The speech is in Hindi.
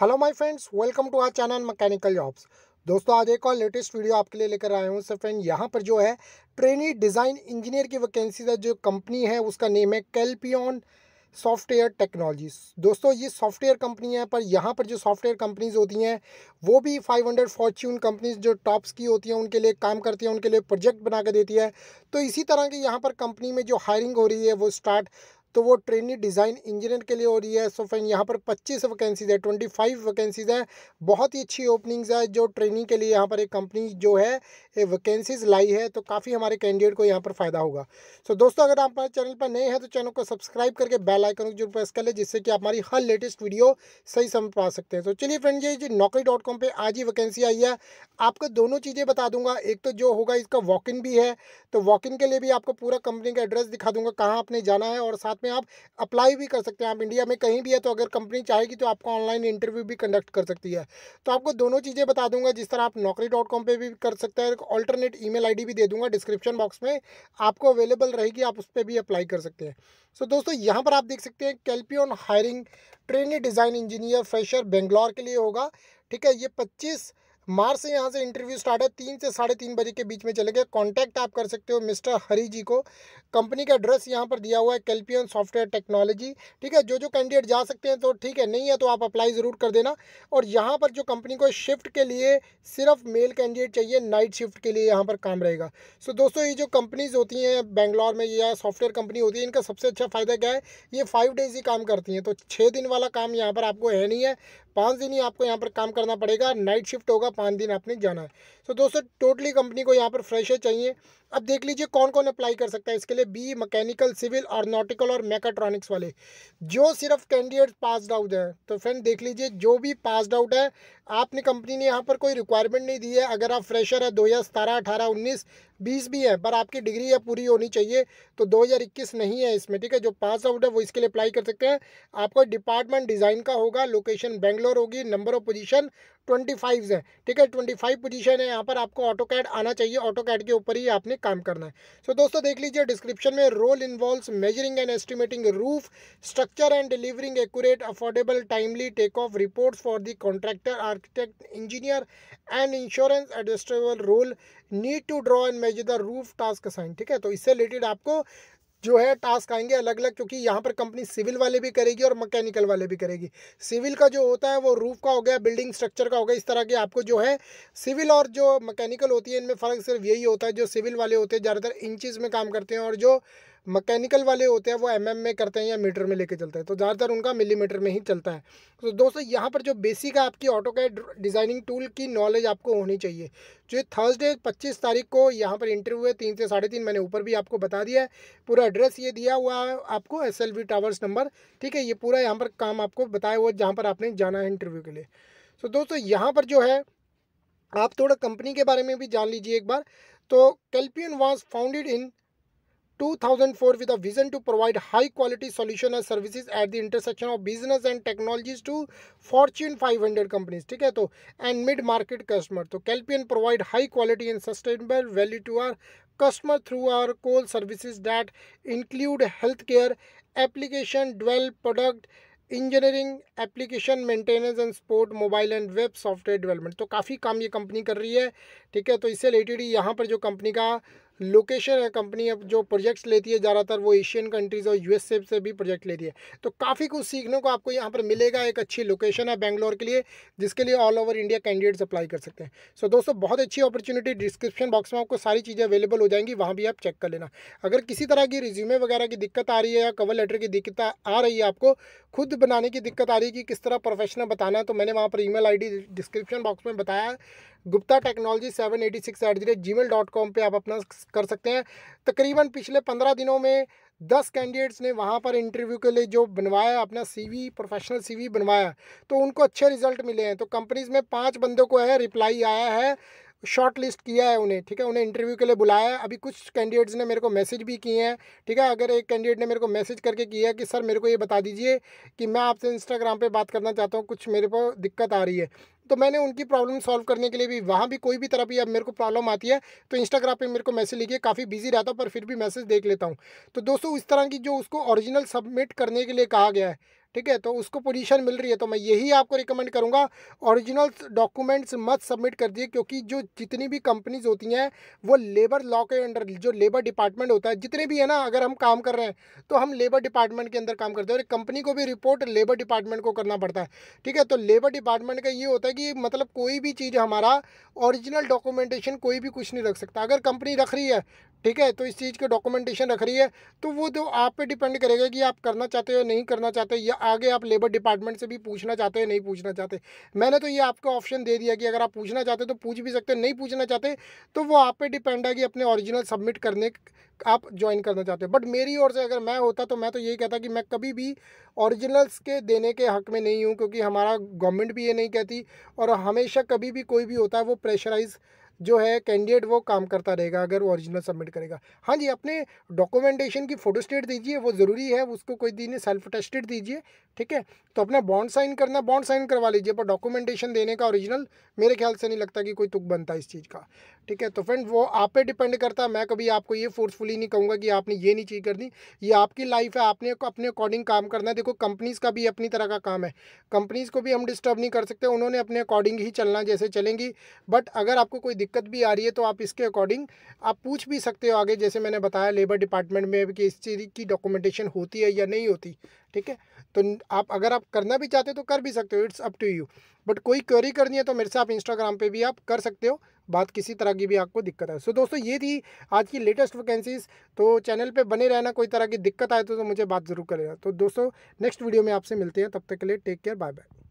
hello my friends welcome to our channel mechanical jobs दोस्तों आज एक और लेटेस्ट वीडियो आपके लिए लेकर आया हूँ सर फ्रेंड यहाँ पर जो है ट्रेनी डिज़ाइन इंजीनियर की वैकेंसी का जो कंपनी है उसका नेम है कैल्पियन सॉफ्टवेयर टेक्नोलॉजीज दोस्तों ये सॉफ्टवेयर कंपनी है पर यहाँ पर जो सॉफ्टवेयर कंपनीज होती हैं वो भी 500 हंड्रेड फॉर्च्यून कंपनीज जो टॉप्स की होती हैं उनके लिए काम करती हैं उनके लिए प्रोजेक्ट बना के देती है तो इसी तरह की यहाँ पर कंपनी में जो हायरिंग हो रही है वो स्टार्ट तो वो ट्रेनी डिज़ाइन इंजीनियर के लिए हो रही है सो फ्रेंड यहाँ पर पच्चीस वैकेंसीज है ट्वेंटी फाइव वैकेंसीज है बहुत ही अच्छी ओपनिंग्स है जो ट्रेनिंग के लिए यहाँ पर एक कंपनी जो है वैकेंसीज लाई है तो काफ़ी हमारे कैंडिडेट को यहाँ पर फ़ायदा होगा सो so, दोस्तों अगर आप हमारे चैनल पर नए हैं तो चैनल को सब्सक्राइब करके बेल आइकन को जरूर प्रेस कर ले जिससे कि आप हमारी हर लेटेस्ट वीडियो सही समय पा सकते हैं तो चलिए फ्रेंड ये नौकरी डॉट कॉम पर आज ही वैकेंसी आई है आपको दोनों चीज़ें बता दूंगा एक तो जो होगा इसका वॉक इन भी है तो वॉक इन के लिए भी आपको पूरा कंपनी का एड्रेस दिखा दूंगा कहाँ आपने जाना है और साथ में आप अप्लाई भी कर सकते हैं आप इंडिया में कहीं भी है तो अगर कंपनी चाहेगी तो आपको ऑनलाइन इंटरव्यू भी कंडक्ट कर सकती है तो आपको दोनों चीज़ें बता दूंगा जिस तरह आप नौकरी डॉट कॉम पर भी कर सकते हैं ऑल्टरनेट ई मेल भी दे दूंगा डिस्क्रिप्शन बॉक्स में आपको अवेलेबल रहेगी आप उस पर भी अप्लाई कर सकते हैं सो so, दोस्तों यहाँ पर आप देख सकते हैं Calpion hiring trainee design engineer fresher Bangalore के लिए होगा ठीक है ये पच्चीस मार्च से यहाँ से इंटरव्यू स्टार्ट है तीन से साढ़े तीन बजे के बीच में चले गए कॉन्टैक्ट आप कर सकते हो मिस्टर हरी जी को कंपनी का एड्रेस यहाँ पर दिया हुआ है कैल्पियन सॉफ्टवेयर टेक्नोलॉजी ठीक है जो जो कैंडिडेट जा सकते हैं तो ठीक है नहीं है तो आप अप्लाई ज़रूर कर देना और यहाँ पर जो कंपनी को शिफ्ट के लिए सिर्फ मेल कैंडिडेट चाहिए नाइट शिफ्ट के लिए यहाँ पर काम रहेगा सो दोस्तों ये जो कंपनीज़ होती हैं बेंगलोर में या सॉफ्टवेयर कंपनी होती है इनका सबसे अच्छा फ़ायदा क्या है ये फाइव डेज़ ही काम करती हैं तो छः दिन वाला काम यहाँ पर आपको है नहीं है पाँच दिन ही आपको यहाँ पर काम करना पड़ेगा नाइट शिफ्ट होगा पाँच दिन आपने जाना है सो दोस्तों टोटली कंपनी को यहाँ पर फ्रेशर चाहिए अब देख लीजिए कौन कौन अप्लाई कर सकता है इसके लिए बी मैकेनिकल सिविल और नॉटिकल और मेकाट्रॉनिक्स वाले जो सिर्फ कैंडिडेट पासड आउट है तो फ्रेंड देख लीजिए जो भी पासड आउट है आपने कंपनी ने यहाँ पर कोई रिक्वायरमेंट नहीं दी है अगर आप फ्रेशर है दो हज़ार सतारह अठारह उन्नीस बीस भी है पर आपकी डिग्री या पूरी होनी चाहिए तो दो हज़ार इक्कीस नहीं है इसमें ठीक है जो पास आउट है वो इसके लिए अप्लाई कर सकते हैं आपका डिपार्टमेंट डिज़ाइन का होगा लोकेशन बेंगलोर होगी number of position twenty five है ठीक है ट्वेंटी फाइव पोजिशन है यहाँ पर आपको ऑटो कैड आना चाहिए ऑटो कैड के ऊपर ही आपने काम करना है सो so, दोस्तों देख लीजिए डिस्क्रिप्शन में role involve measuring and estimating roof structure and delivering accurate affordable timely take off reports for the contractor architect engineer and insurance adjustable role need to draw and measure the roof task sign ठीक है तो इससे रिलेटेड आपको जो है टास्क आएंगे अलग अलग क्योंकि यहाँ पर कंपनी सिविल वाले भी करेगी और मैकेनिकल वाले भी करेगी सिविल का जो होता है वो रूफ का हो गया बिल्डिंग स्ट्रक्चर का हो गया इस तरह के आपको जो है सिविल और जो मैकेनिकल होती है इनमें फ़र्क सिर्फ यही होता है जो सिविल वाले होते हैं ज़्यादातर इंचज़ में काम करते हैं और जो मैकेनिकल वाले होते हैं वो एम mm में करते हैं या मीटर में लेके चलते हैं तो ज़्यादातर उनका मिलीमीटर में ही चलता है तो दोस्तों यहाँ पर जो बेसिक है आपकी ऑटो कैड डिज़ाइनिंग टूल की नॉलेज आपको होनी चाहिए जो थर्सडे पच्चीस तारीख को यहाँ पर इंटरव्यू है तीन से साढ़े तीन मैंने ऊपर भी आपको बता दिया है पूरा एड्रेस ये दिया हुआ है आपको एस टावर्स नंबर ठीक है ये पूरा यहाँ पर काम आपको बताया हुआ जहाँ पर आपने जाना है इंटरव्यू के लिए तो दोस्तों यहाँ पर जो है आप थोड़ा कंपनी के बारे में भी जान लीजिए एक बार तो Calpion was founded in 2004 with a vision to provide high quality solution and services at the intersection of business and technologies to fortune 500 companies theek hai to and mid market customer to Kelpian provide high quality and sustainable value to our customer through our core services that include healthcare application dwell product engineering application maintenance and support mobile and web software development तो काफ़ी काम ये कंपनी कर रही है ठीक है तो इससे रिलेटेड यहाँ पर जो कंपनी का लोकेशन है कंपनी अब जो प्रोजेक्ट्स लेती है ज़्यादातर वो एशियन कंट्रीज़ और यूएसए से भी प्रोजेक्ट लेती है तो काफ़ी कुछ सीखने को आपको यहाँ पर मिलेगा एक अच्छी लोकेशन है बैंगलोर के लिए जिसके लिए all over India candidates apply कर सकते हैं सो so, दोस्तों बहुत अच्छी अपॉर्चुनिटी डिस्क्रिप्शन बॉक्स में आपको सारी चीज़ें अवेलेबल हो जाएंगी वहाँ भी आप चेक कर लेना अगर किसी तरह की रिज्यूमे वगैरह की दिक्कत आ रही है या कवर लेटर की दिक्कत आ रही है आपको खुद बनाने की दिक्कत आ रही है कि किस तरह प्रोफेशनल बताना है तो मैंने वहाँ पर ई मेल डिस्क्रिप्शन बॉक्स में बताया Gupta technology seven eighty six eight दी रेट जी मेल डॉट कॉम पर आप अपना कर सकते हैं तकरीबन पिछले पंद्रह दिनों में दस कैंडिडेट्स ने वहाँ पर इंटरव्यू के लिए जो बनवाया अपना सीवी प्रोफेशनल सीवी बनवाया तो उनको अच्छे रिजल्ट मिले हैं तो कंपनीज में पाँच बंदों को है रिप्लाई आया है शॉर्ट लिस्ट किया है उन्हें ठीक है उन्हें इंटरव्यू के लिए बुलाया है अभी कुछ कैंडिडेट्स ने मेरे को मैसेज भी किए हैं ठीक है अगर एक कैंडिडेट ने मेरे को मैसेज करके किया है कि सर मेरे को ये बता दीजिए कि मैं आपसे इंस्टाग्राम पे बात करना चाहता हूँ कुछ मेरे को दिक्कत आ रही है तो मैंने उनकी प्रॉब्लम सॉल्व करने के लिए भी वहाँ भी कोई भी तरह भी अब मेरे को प्रॉब्लम आती है तो इंस्टाग्राम पर मेरे को मैसेज लिखिए काफ़ी बिजी रहता हूँ पर फिर भी मैसेज देख लेता हूँ तो दोस्तों इस तरह की जो उसको ओरिजिनल सबमिट करने के लिए कहा गया है ठीक है तो उसको पोजीशन मिल रही है तो मैं यही आपको रिकमेंड करूंगा ओरिजिनल डॉक्यूमेंट्स मत सबमिट कर दिए क्योंकि जो जितनी भी कंपनीज होती हैं वो लेबर लॉ के अंडर जो लेबर डिपार्टमेंट होता है जितने भी है ना अगर हम काम कर रहे हैं तो हम लेबर डिपार्टमेंट के अंदर काम करते हैं और कंपनी को भी रिपोर्ट लेबर डिपार्टमेंट को करना पड़ता है ठीक है तो लेबर डिपार्टमेंट का ये होता है कि मतलब कोई भी चीज़ हमारा ओरिजिनल डॉक्यूमेंटेशन कोई भी कुछ नहीं रख सकता अगर कंपनी रख रही है ठीक है तो इस चीज़ के डॉक्यूमेंटेशन रख रही है तो वो तो आप पे डिपेंड करेगा कि आप करना चाहते हो या नहीं करना चाहते या आगे आप लेबर डिपार्टमेंट से भी पूछना चाहते हो या नहीं पूछना चाहते मैंने तो ये आपको ऑप्शन दे दिया कि अगर आप पूछना चाहते हो तो पूछ भी सकते हो नहीं पूछना चाहते तो वो आप पे डिपेंड है कि अपने ऑरिजिनल सबमिट करने आप ज्वाइन करना चाहते हो बट मेरी ओर से अगर मैं होता तो मैं तो यही कहता कि मैं कभी भी ऑरिजिनल्स के देने के हक में नहीं हूँ क्योंकि हमारा गवर्नमेंट भी ये नहीं कहती और हमेशा कभी भी कोई भी होता है वो प्रेशराइज जो है कैंडिडेट वो काम करता रहेगा अगर वो ओरिजिनल सबमिट करेगा हाँ जी अपने डॉक्यूमेंटेशन की फ़ोटो स्टेट दीजिए वो ज़रूरी है उसको कोई दिन सेल्फ टेस्टेड दीजिए ठीक है तो अपना बॉन्ड साइन करना बॉन्ड साइन करवा लीजिए पर डॉक्यूमेंटेशन देने का ओरिजिनल मेरे ख्याल से नहीं लगता कि कोई तुक बनता है इस चीज़ का ठीक है तो फ्रेंड वो आप पे डिपेंड करता है मैं कभी आपको ये फोर्सफुली नहीं कहूँगा कि आपने ये नहीं चीज़ करनी ये आपकी लाइफ है आपने अपने अकॉर्डिंग काम करना है देखो कंपनीज़ का भी अपनी तरह का काम है कंपनीज़ को भी हम डिस्टर्ब नहीं कर सकते उन्होंने अपने अकॉर्डिंग ही चलना जैसे चलेंगी बट अगर आपको कोई दिक्कत भी आ रही है तो आप इसके अकॉर्डिंग आप पूछ भी सकते हो आगे जैसे मैंने बताया लेबर डिपार्टमेंट में कि इस चीज़ की डॉक्यूमेंटेशन होती है या नहीं होती ठीक है तो आप अगर आप करना भी चाहते हो तो कर भी सकते हो it's up to you but कोई क्वेरी करनी है तो मेरे से आप इंस्टाग्राम पर भी आप कर सकते हो बात किसी तरह की भी आपको दिक्कत है सो so, दोस्तों ये थी आज की लेटेस्ट वैकेंसीज तो चैनल पे बने रहना कोई तरह की दिक्कत आए तो, तो मुझे बात ज़रूर करेगा तो दोस्तों नेक्स्ट वीडियो में आपसे मिलते हैं तब तक के लिए टेक केयर बाय बाय